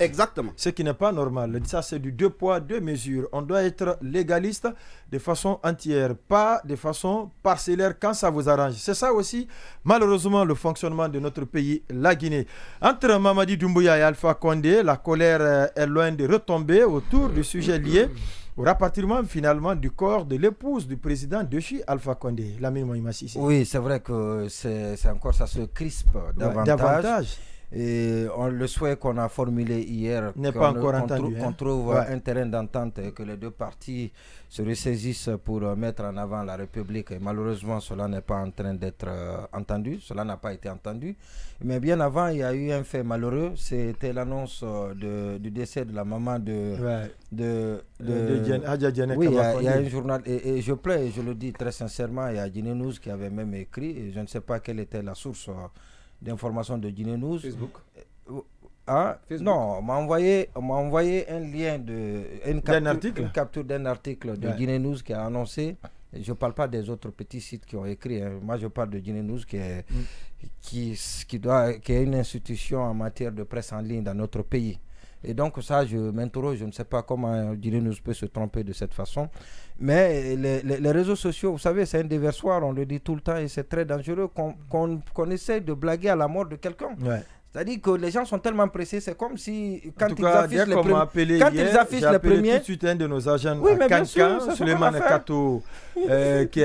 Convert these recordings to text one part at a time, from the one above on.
Exactement. Ce qui n'est pas normal. Ça, c'est du deux poids, deux mesures. On doit être légaliste de façon entière, pas de façon parcellaire quand ça vous arrange. C'est ça aussi, malheureusement, le fonctionnement de notre pays, la Guinée. Entre Mamadi Doumbouya et Alpha Condé, la colère euh, est loin de retomber autour du sujet lié au rapatriement finalement du corps de l'épouse du président de Chi Alpha Condé, l'ami Moïma Oui, c'est vrai que c'est encore ça se crispe davantage. Et le souhait qu'on a formulé hier, n'est pas encore entendu. Qu'on hein. trouve un terrain d'entente et que les deux parties se ressaisissent pour euh, mettre en avant la République. Et malheureusement, cela n'est pas en train d'être euh, entendu. Cela n'a pas été entendu. Mais bien avant, il y a eu un fait malheureux. C'était l'annonce euh, du décès de la maman de. de, de, de, oui, il y, a, un journal. Et, je plais, je le dis très sincèrement, il y a Dine News qui avait même écrit. je ne sais pas quelle était la source d'information de Guinée News. Facebook. Euh, hein? Non, on m'a envoyé, un lien de une capture, d'un article? de ouais. News qui a annoncé. Je ne parle pas des autres petits sites qui ont écrit. Hein. Moi, je parle de Guinée News qui est, mm. qui, qui, doit, qui est une institution en matière de presse en ligne dans notre pays. Et donc ça, je m'interroge, je ne sais pas comment nous peut se tromper de cette façon. Mais les, réseaux sociaux, vous savez, c'est un déversoir, on le dit tout le temps, et c'est très dangereux qu'on qu essaie de blaguer à la mort de quelqu'un. C'est-à-dire que les gens sont tellement pressés, c'est comme si quand, ils, cas, affichent les quand ils affichent les premiers. Tout de suite un de nos agents oui, Cancan, Suleiman Kato, euh, qui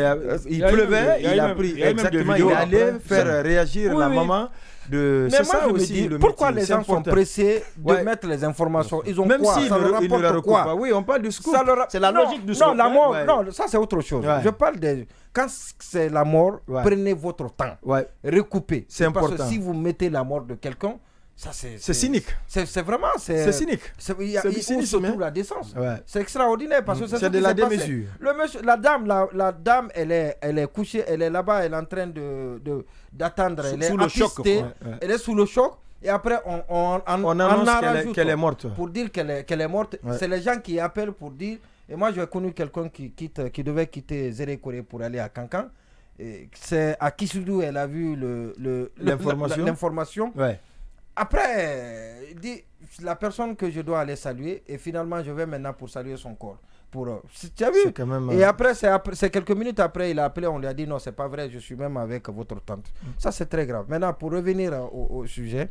il, pleuvait, il, a pris exactement, il allait faire réagir la maman c'est ça aussi pourquoi les gens sont pressés de mettre les informations ils ont même quoi, si ça leur rapporte quoi oui on parle du scoop c'est la logique du scoop non la hein. mort non ça c'est autre chose je parle des quand c'est la mort prenez votre temps recoupez c'est important parce que si vous mettez la mort de quelqu'un c'est cynique. C'est vraiment. C'est cynique. Il y a surtout hein. la décence. C'est extraordinaire parce que c'est de la démesure. Le la dame, la, dame, elle est, elle est couchée, elle est là-bas, elle est en train de d'attendre. elle est sous le choc. Elle est sous le choc. Et après, on, on, on, on annonce qu'elle est, morte. Pour dire qu'elle est, est, morte, c'est les gens qui appellent pour dire. Et moi, j'ai connu quelqu'un qui quitte, qui devait quitter Zéré Corée pour aller à Cancan. C'est à Kisudu, elle a vu l'information. Le, après, il dit la personne que je dois aller saluer, et finalement, je vais maintenant pour saluer son corps. Pour, euh, tu as vu Et euh, après, c'est quelques minutes après, il a appelé, on lui a dit non, c'est pas vrai, je suis même avec votre tante. Ça, c'est très grave. Maintenant, pour revenir euh, au, sujet,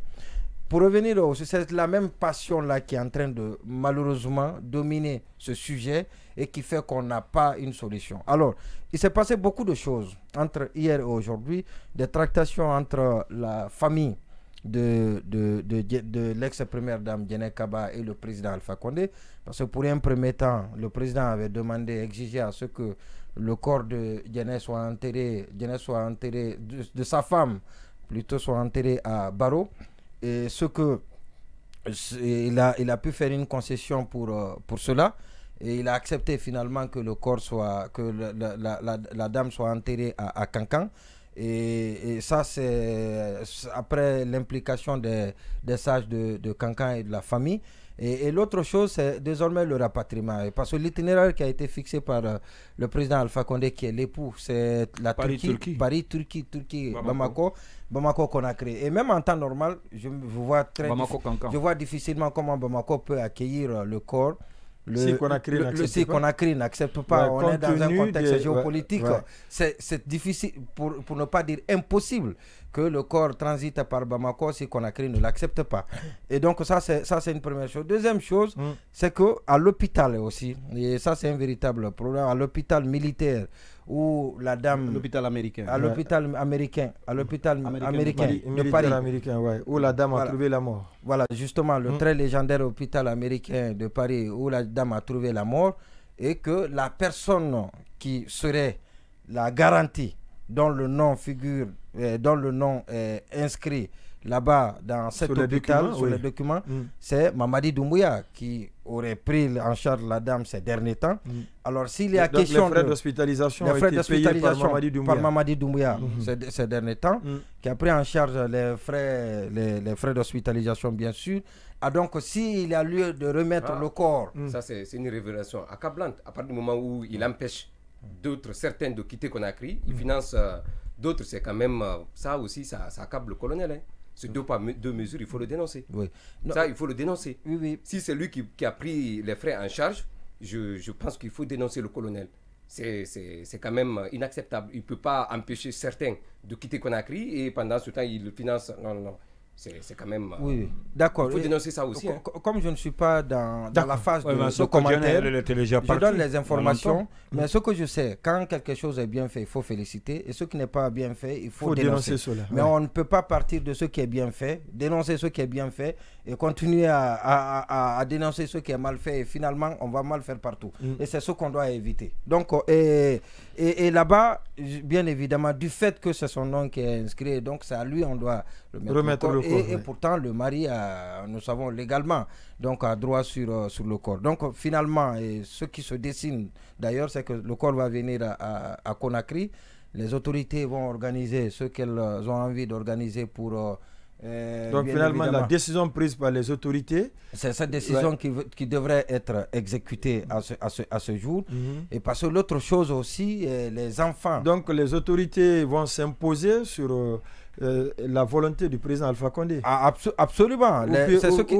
pour revenir au c'est la même passion-là qui est en train de malheureusement dominer ce sujet et qui fait qu'on n'a pas une solution. Alors, il s'est passé beaucoup de choses entre hier et aujourd'hui, des tractations entre la famille de, de, de, de l'ex-première dame Djené Kaba et le président Alpha Condé. Parce que pour un premier temps, le président avait demandé, exigé à ce que le corps de Djené soit enterré, soit enterré de, sa femme, plutôt soit enterré à Barreau. Et ce que il a, il a pu faire une concession pour, euh, pour cela. Et il a accepté finalement que le corps soit, que la, la, la, dame soit enterrée à, à Cancan. Et, ça, c'est après l'implication des, des, sages de, de Cancan et de la famille. Et, l'autre chose, c'est désormais le rapatriement. Parce que l'itinéraire qui a été fixé par euh, le président Alpha Condé, qui est l'époux, c'est la Turquie, Paris, Turquie, Turquie, Bamako. Bamako. qu'on a créé. Et même en temps normal, je, vois, très je vois difficilement comment Bamako peut accueillir euh, le corps le, qu'on a n'accepte pas. on est dans un contexte géopolitique. C'est difficile, pour, pour, ne pas dire impossible, que le corps transite par Bamako si créé ne l'accepte pas. Et donc, ça, c'est une première chose. Deuxième chose, mm. c'est que à l'hôpital aussi, et ça, c'est un véritable problème, à l'hôpital militaire où la dame. L'hôpital américain. À l'hôpital américain. À l'hôpital américain, de, Paris. où la dame a trouvé la mort. Voilà, justement, le hmm. très légendaire hôpital américain de Paris où la dame a trouvé la mort et que la personne qui serait la garantie dont le nom figure, euh, dont le nom est inscrit là-bas dans cet hôpital, sur les documents, mm. c'est Mamadi Doumbouya qui aurait pris en charge la dame ces derniers temps. Mm. Alors s'il y a question les frais d'hospitalisation les frais d'hospitalisation par Mamadi Doumbouya, mm. ces, derniers temps, qui a pris en charge les frais les, frais d'hospitalisation bien sûr. Ah donc s'il y a lieu de remettre ah. le corps, ça c'est une révélation accablante à partir du moment où il empêche d'autres certains de quitter Conakry, il finance euh, d'autres c'est quand même euh, ça aussi ça, ça accable le colonel. Hein. C'est deux, pas, mesures, il faut le dénoncer. Ça, il faut le dénoncer. Si c'est lui qui, a pris les frais en charge, je, pense qu'il faut dénoncer le colonel. C'est quand même inacceptable. Il ne peut pas empêcher certains de quitter Conakry et pendant ce temps, il finance. Non, non, non. C'est quand même. Oui, euh, d'accord. Il faut dénoncer ça aussi. Hein. Comme je ne suis pas dans, la phase de de commentaire, je, je donne les informations. Mais ce que je sais, quand quelque chose est bien fait, il faut féliciter. Et ce qui n'est pas bien fait, il faut, dénoncer. cela. Mais on ne peut pas partir de ce qui est bien fait, dénoncer ce qui est bien fait et continuer à, dénoncer ce qui est mal fait. Et finalement, on va mal faire partout. Mm. Et c'est ce qu'on doit éviter. Donc, euh, et, là-bas, bien évidemment, du fait que c'est son nom qui est inscrit, donc c'est à lui on doit le mettre. Remettre et, pourtant, le mari, a, euh, nous savons légalement, donc a droit sur, euh, sur le corps. Donc finalement, ce qui se dessine d'ailleurs, c'est que le corps va venir à, Conakry. Les autorités vont organiser ce qu'elles euh, ont envie d'organiser pour... Donc finalement, la décision prise par les autorités. C'est cette décision qui, qui, devrait être exécutée à ce, jour. Mhm. Et parce que l'autre chose aussi, les enfants. Donc les autorités vont s'imposer sur euh, la volonté du président Alpha Condé. absolument. C'est qui,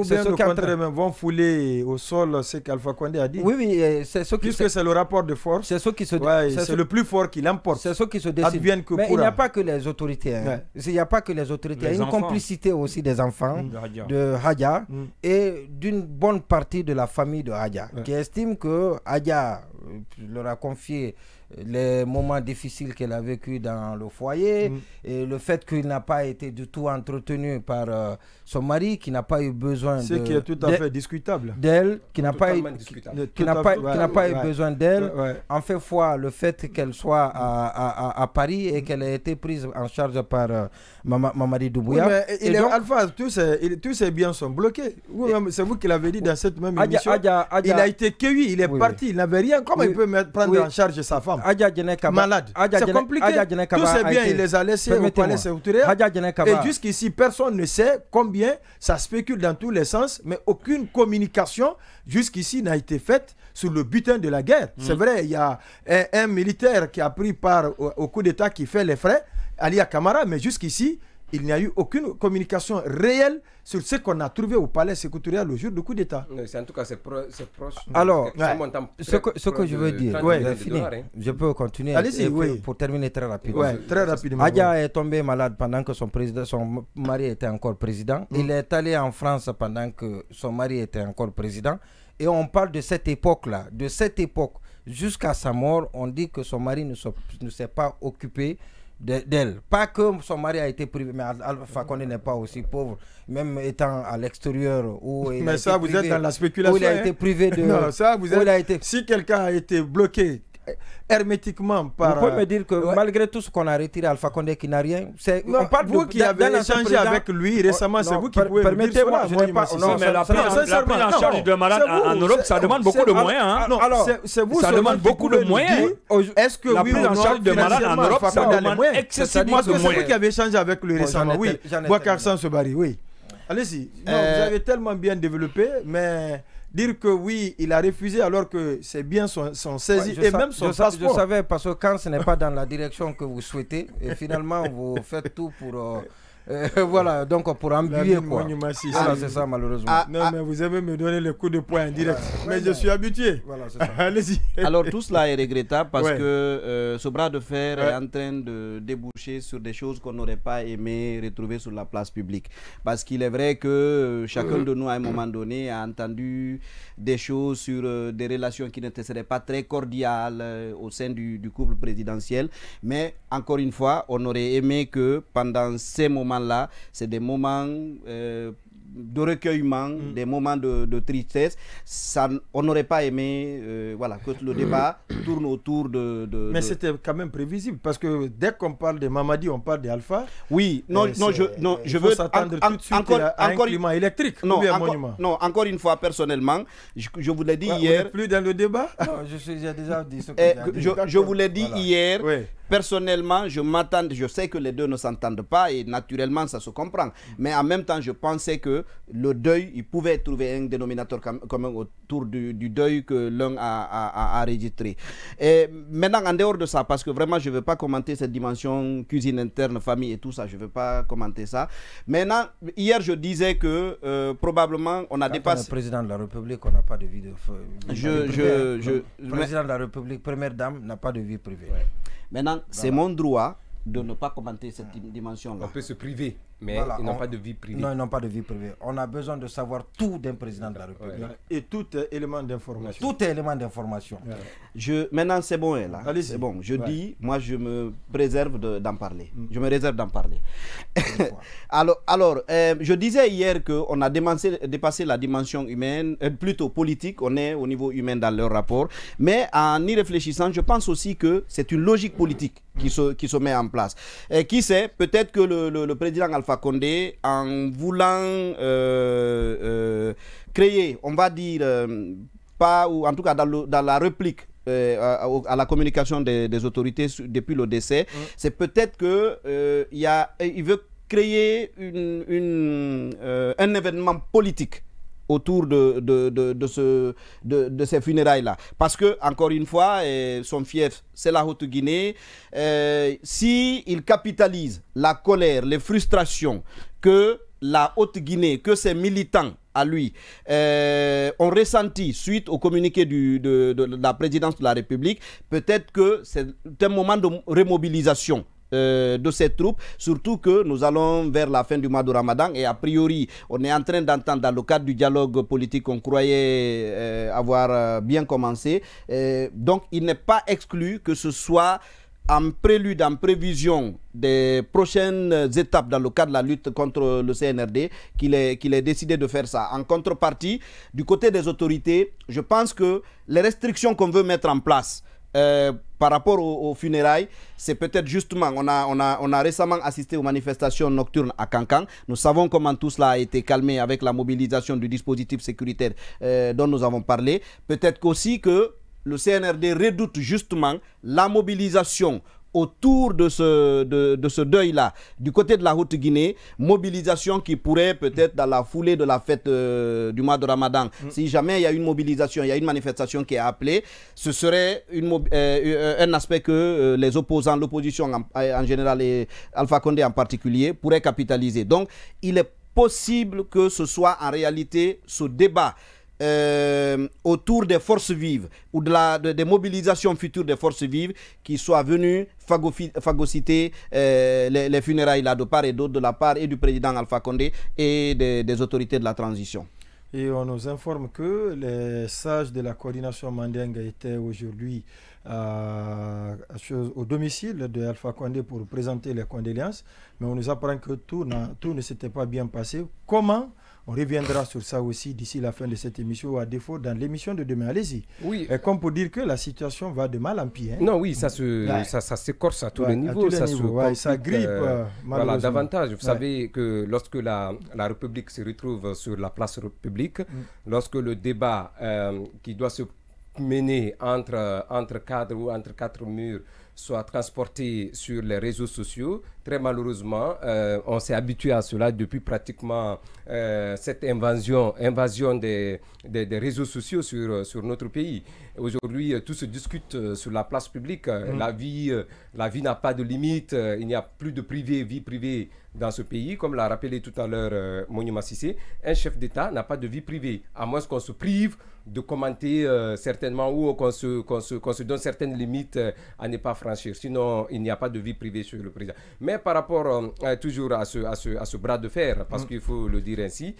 vont fouler au sol ce qu'Alpha Condé a dit. Oui, oui, euh, c'est ce qui. Puisque c'est le rapport de force. C'est ce qui se. c'est le plus fort qui l'emporte. C'est ce qui se décide. Mais hein. il n'y a pas que les autorités. Il n'y a pas que les autorités. il y a une complicité aussi des enfants mm. de Hadja, mm. et d'une bonne partie de la famille de Hadja qui estime que Hadja euh, leur a confié les moments difficiles qu'elle a vécu dans le foyer mm. et le fait qu'il n'a pas été du tout entretenu par euh, son mari qui n'a pas eu besoin ce qui est tout à fait discutable d'elle qui n'a pas eu, qui, n'a pas, pas eu besoin d'elle en fait foi le fait qu'elle soit à, à, à, Paris et qu'elle ait été prise en charge par euh, ma mari Doumbouya mais Alpha tous ses tous biens sont bloqués c'est vous qui l'avez dit dans cette même émission il a été cueilli il est parti il n'avait rien comment il peut prendre en charge sa femme malade. C'est compliqué. Tout ces bien. il les a laissés au palais Et jusqu'ici, personne ne sait combien ça spécule dans tous les sens, mais aucune communication jusqu'ici n'a été faite sur le butin de la guerre. Mm. C'est vrai, il y a un, militaire qui a pris part au, coup d'État qui fait les frais, Ali Kamara, mais jusqu'ici, il n'y a eu aucune communication réelle sur ce qu'on a trouvé au palais sécuritaire le jour du coup d'État. En tout cas, c'est proche. Alors, ce, que, je veux dire, hein. je peux continuer. pour, terminer très rapidement. très rapidement. Adia est tombé malade pendant que son, président, son mari était encore président. Mm. Il est allé en France pendant que son mari était encore président. Et on parle de cette époque-là, de cette époque jusqu'à sa mort, on dit que son mari ne s'est pas occupé d'elle. Pas que son mari a été privé, mais Alpha Condé n'est pas aussi pauvre, même étant à l'extérieur. Mais ça, vous êtes dans la spéculation. il a été hein. privé de. Non, ça, vous êtes... Si quelqu'un a été bloqué hermétiquement par. Vous pouvez me dire que malgré tout ce qu'on a retiré à Alpha Condé qui n'a rien, c'est. on parle vous qui avez échangé avec lui oh, récemment, c'est vous qui pouvez. Permettez-moi, je n'ai pas. Non, mais la prise en charge de malade en Europe, ça demande beaucoup de moyens. Non, c'est vous. Ça demande beaucoup de moyens. Est-ce que oui en charge de malade en Europe, ça demande excessivement de moyens. C'est vous qui avez échangé avec lui récemment, oui. se barre, oui. Allez-y. Vous euh, avez tellement bien développé, mais dire que oui, il a refusé alors que c'est bien son, son saisie et même son je passeport. Je savais parce que quand ce n'est pas dans la direction que vous souhaitez, et finalement vous faites tout pour euh, euh, voilà, donc pour embuer quoi. c'est ça malheureusement. Ah, ah, non, ah. mais vous avez me donné le coup de poing direct. mais je suis habitué. Voilà, c'est ça. Allez-y. Alors tout cela est regrettable parce que euh, ce bras de fer est en train de déboucher sur des choses qu'on n'aurait pas aimé retrouver sur la place publique. Parce qu'il est vrai que euh, chacun de nous à un moment donné a entendu des choses sur des relations qui ne seraient pas très cordiales au sein du couple présidentiel. Mais encore une fois, on aurait aimé que pendant ces moments là c'est des moments euh, de recueillement, mm. des moments de, tristesse. Ça, on n'aurait pas aimé euh, voilà, que le débat mm. tourne autour de. Mais c'était quand même prévisible parce que dès qu'on parle de Mamadi, on parle d'Alpha. Oui, non, non, je, non, je veux. s'attendre tout de suite encore, à, un climat électrique non, encore, monument. Non, encore une fois, personnellement, je, vous l'ai dit hier. plus dans le débat Non, je déjà dit ce que eh, dit. Je, vous l'ai dit hier. Personnellement, je m'attends, je sais que les deux ne s'entendent pas et naturellement, ça se comprend. Mm. Mais en même temps, je pensais que le deuil, il pouvait trouver un dénominateur commun autour du, deuil que l'un a, a, enregistré. Et maintenant, en dehors de ça, parce que vraiment, je ne veux pas commenter cette dimension cuisine interne, famille et tout ça, je ne veux pas commenter ça. Maintenant, hier, je disais que euh, probablement, on a dépassé... On président de la République, on n'a pas de vie de... Feu. Je, Président de la République, première dame, n'a pas de vie privée. Maintenant, c'est mon droit de ne pas commenter cette dimension-là. On peut se priver mais ils n'ont pas de vie privée. Non, ils n'ont pas de vie privée. On a besoin de savoir tout d'un président de la République. Et tout élément d'information. Tout élément d'information. Je, maintenant, c'est bon, là. Hein. C'est bon. Je dis, moi, je me préserve d'en parler. Mm. Je me réserve d'en parler. alors, alors euh, je disais hier qu'on a dépassé la dimension humaine, euh, plutôt politique. On est au niveau humain dans leur rapport. Mais en y réfléchissant, je pense aussi que c'est une logique politique qui se, qui se met en place. Et qui sait, peut-être que le, le président Alpha en voulant euh, euh, créer, on va dire, euh, pas, ou en tout cas dans, la réplique à, la communication des, autorités depuis le décès, mm. c'est peut-être que il veut créer une, un événement politique autour de, de, ce, de, ces funérailles-là. Parce que, encore une fois, euh, son fief, c'est la Haute-Guinée. S'il euh, si il capitalise la colère, les frustrations que la Haute-Guinée, que ses militants à lui euh, ont ressenti suite au communiqué de, la présidence de la République, peut-être que c'est un moment de remobilisation. Euh, de ces troupes, surtout que nous allons vers la fin du mois de Ramadan et a priori, on est en train d'entendre dans le cadre du dialogue politique qu'on croyait euh, avoir euh, bien commencé. donc, il n'est pas exclu que ce soit en prélude, en prévision des prochaines étapes dans le cadre de la lutte contre le CNRD qu'il est, qu'il est décidé de faire ça. En contrepartie, du côté des autorités, je pense que les restrictions qu'on veut mettre en place, euh, par rapport aux, funérailles, c'est peut-être justement, on a, on, a, on a récemment assisté aux manifestations nocturnes à Cancan. Nous savons comment tout cela a été calmé avec la mobilisation du dispositif sécuritaire euh, dont nous avons parlé. Peut-être qu'aussi que le CNRD redoute justement la mobilisation autour de ce, de, ce deuil-là. Du côté de la Haute-Guinée, mobilisation qui pourrait peut-être dans la foulée de la fête euh, du mois de Ramadan, mm. si jamais il y a une mobilisation, il y a une manifestation qui est appelée, ce serait une, euh, euh, un aspect que les opposants, l'opposition en, en, général et Alpha Condé en particulier, pourraient capitaliser. Donc, il est possible que ce soit en réalité ce débat euh, autour des forces vives ou de la, des mobilisations futures des forces vives qui soient venues phagociter euh, les, funérailles là de part et d'autre, de la part et du président Alpha Condé et des, autorités de la transition. Et on nous informe que les sages de la coordination mandingue étaient aujourd'hui euh, au domicile de Alpha Condé pour présenter les condoléances, mais on nous apprend que tout, tout ne s'était pas bien passé. Comment on reviendra sur ça aussi d'ici la fin de cette émission, ou à défaut dans l'émission de demain. Allez-y. Oui. Et comme pour dire que la situation va de mal en pire. Hein. Non, oui, ça se, ça, ça s'écorce à tous les niveaux. ça, grippe. Euh, euh, voilà, davantage. Vous savez que lorsque la, la, République se retrouve sur la place publique, mm. lorsque le débat qui doit se menée entre, entre cadres ou entre quatre murs soit transportée sur les réseaux sociaux. Très malheureusement, euh, on s'est habitué à cela depuis pratiquement euh, cette invasion, invasion des, des, réseaux sociaux sur, sur notre pays. Aujourd'hui, euh, tout se discute sur la place publique. Mm. La vie, la vie n'a pas de limite. Il n'y a plus de privé, vie privée dans ce pays. Comme l'a rappelé tout à l'heure euh, Monument un chef d'État n'a pas de vie privée, à moins qu'on se prive de commenter euh, certainement ou qu'on se, se, se, donne certaines limites euh, à ne pas franchir. Sinon, il n'y a pas de vie privée sur le président. Mais par rapport euh, toujours à ce, à, ce, à ce, bras de fer, parce mm. qu'il faut le dire ainsi,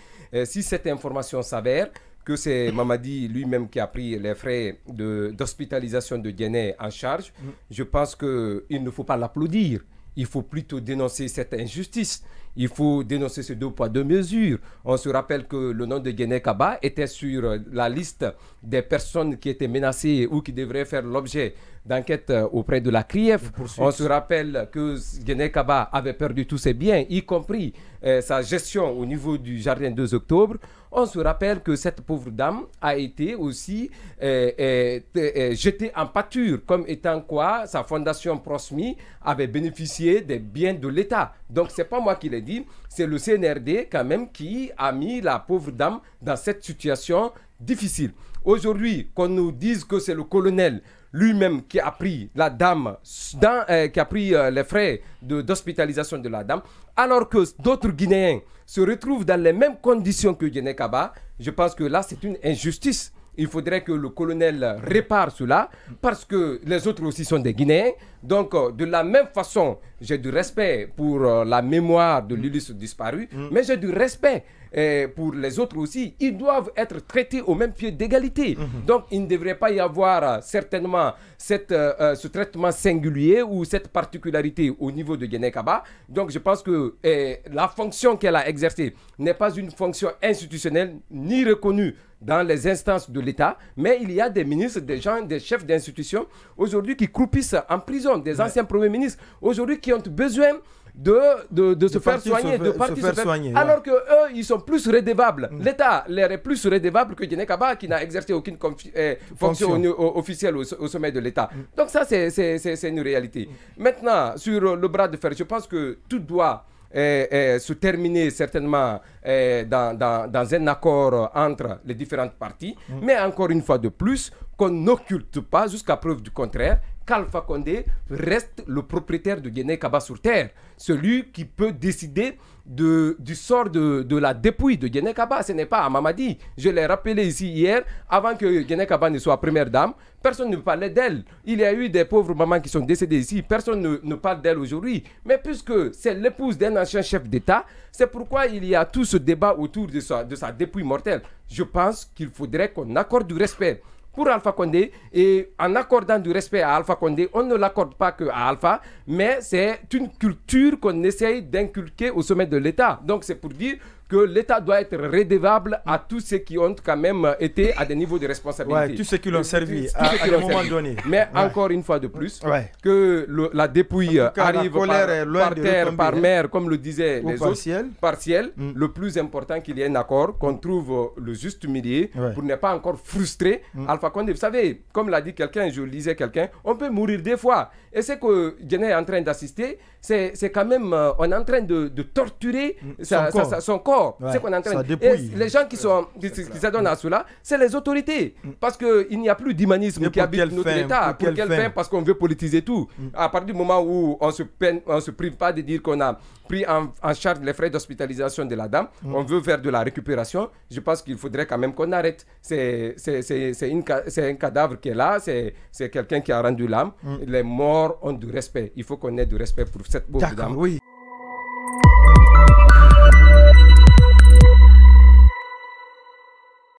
si cette information s'avère, que c'est mm. Mamadi lui-même qui a pris les frais d'hospitalisation de, de en charge, mm. je pense qu'il ne faut pas l'applaudir. Il faut plutôt dénoncer cette injustice. Il faut dénoncer ces deux poids, deux mesures. On se rappelle que le nom de Guéné Kaba était sur la liste des personnes qui étaient menacées ou qui devraient faire l'objet d'enquête euh, auprès de la CRIEF. On se rappelle que Genekaba avait perdu tous ses biens, y compris euh, sa gestion au niveau du jardin 2 octobre. On se rappelle que cette pauvre dame a été aussi euh, jetée en pâture, comme étant quoi sa fondation Prosmi avait bénéficié des biens de l'État. Donc c'est pas moi qui l'ai dit, c'est le CNRD quand même qui a mis la pauvre dame dans cette situation difficile. Aujourd'hui, qu'on nous dise que c'est le colonel lui-même qui a pris la dame, dans, euh, qui a pris euh, les frais d'hospitalisation de, la dame, alors que d'autres Guinéens se retrouvent dans les mêmes conditions que Guinée Kaba, je pense que là, c'est une injustice. Il faudrait que le colonel répare cela parce que les autres aussi sont des Guinéens. Donc, euh, de la même façon, j'ai du respect pour la mémoire de l'illustre disparu, mm. mais j'ai du respect et pour les autres aussi, ils doivent être traités au même pied d'égalité. Mhm. Donc, il ne devrait pas y avoir euh, certainement cette, euh, euh, ce traitement singulier ou cette particularité au niveau de guinée Donc, je pense que eh, la fonction qu'elle a exercée n'est pas une fonction institutionnelle ni reconnue dans les instances de l'État, mais il y a des ministres, des gens, des chefs d'institution aujourd'hui qui croupissent en prison, des anciens premiers ministres aujourd'hui qui ont besoin de, se, faire soigner, de se faire, soigner. Alors que eux, ils sont plus redevables. Mm. L'État leur est plus rédévable que Guinée qui n'a exercé aucune eh, fonction, officielle au, sommet de l'État. Mm. Donc ça, c'est une réalité. Mm. Maintenant, sur le bras de fer, je pense que tout doit eh, eh, se terminer certainement dans, dans, un accord entre les différentes parties. Mais encore une fois de plus, qu'on n'occulte pas, jusqu'à preuve du contraire, qu'Alpha Condé reste le propriétaire de Guinée Kaba sur terre, celui qui peut décider du sort de, la dépouille de Guinée Kaba. Ce n'est pas à Mamadi. Je l'ai rappelé ici hier, avant que Guinée Kaba ne soit première dame, personne ne parlait d'elle. Il y a eu des pauvres mamans qui sont décédées ici, personne ne, parle d'elle aujourd'hui. Mais puisque c'est l'épouse d'un ancien chef d'État, c'est pourquoi il y a tout ce débat autour de sa, de sa dépouille mortelle. Je pense qu'il faudrait qu'on accorde du respect pour Alpha Condé et en accordant du respect à Alpha Condé, on ne l'accorde pas que à Alpha, mais c'est une culture qu'on essaye d'inculquer au sommet de l'État. Donc c'est pour dire que l'État doit être redevable à tous ceux qui ont quand même été à des niveaux de responsabilité. Ouais, tous ceux qui l'ont servi à, un moment donné. Mais encore une fois de plus, que la dépouille arrive par, terre, par hein. mer, comme le disaient les autres, partiel. Mm. Le plus important qu'il y ait un accord, qu'on mm. trouve euh, le juste milieu pour ne pas encore frustrer mm. Alpha Condé. Vous savez, comme l'a dit quelqu'un, je le disais quelqu'un, on peut mourir des fois. Et ce que je est en train d'assister, c'est quand même, euh, on est en train de, torturer mm. son corps. qu'on est en train les gens qui, sont, qui, s'adonnent à mm. cela, c'est les autorités. Mm. parce Parce qu'il n'y a plus d'humanisme qui habite notre État. Pour, quelle Parce qu'on veut politiser tout. À partir du moment où on se peine, on se prive pas de dire qu'on a pris en, charge les frais d'hospitalisation de la dame, on veut faire de la récupération, je pense qu'il faudrait quand même qu'on arrête. C'est un cadavre qui est là, c'est quelqu'un qui a rendu l'âme. Les morts Or, on du respect. Il faut qu'on ait du respect pour cette pauvre dame.